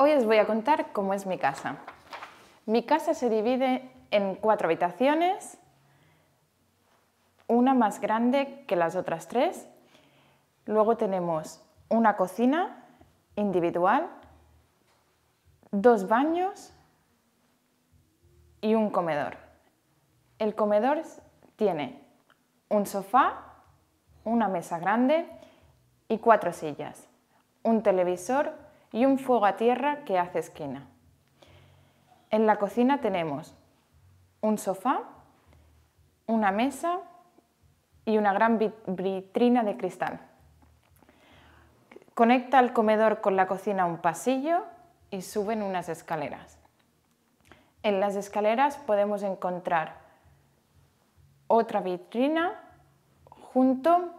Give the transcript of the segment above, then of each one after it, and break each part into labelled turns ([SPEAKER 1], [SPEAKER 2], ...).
[SPEAKER 1] Hoy os voy a contar cómo es mi casa. Mi casa se divide en cuatro habitaciones, una más grande que las otras tres. Luego tenemos una cocina individual, dos baños y un comedor. El comedor tiene un sofá, una mesa grande y cuatro sillas, un televisor, y un fuego a tierra que hace esquina. En la cocina tenemos un sofá, una mesa y una gran vitrina de cristal. Conecta el comedor con la cocina un pasillo y suben unas escaleras. En las escaleras podemos encontrar otra vitrina junto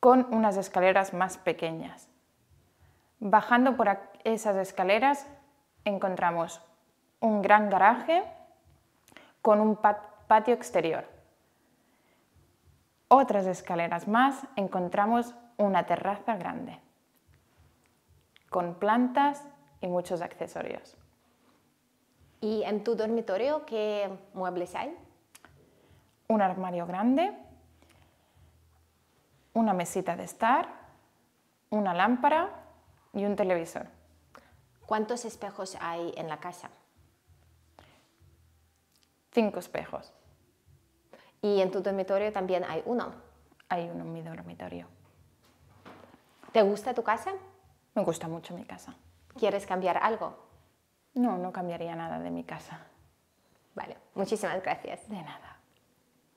[SPEAKER 1] con unas escaleras más pequeñas. Bajando por esas escaleras encontramos un gran garaje con un patio exterior. Otras escaleras más encontramos una terraza grande con plantas y muchos accesorios. ¿Y en tu dormitorio qué muebles hay? Un armario grande, una mesita de estar, una lámpara y un televisor.
[SPEAKER 2] ¿Cuántos espejos hay en la casa?
[SPEAKER 1] Cinco espejos.
[SPEAKER 2] ¿Y en tu dormitorio también hay uno?
[SPEAKER 1] Hay uno en mi dormitorio.
[SPEAKER 2] ¿Te gusta tu casa?
[SPEAKER 1] Me gusta mucho mi casa. ¿Quieres cambiar algo? No, no cambiaría nada de mi casa. Vale, muchísimas gracias. De nada.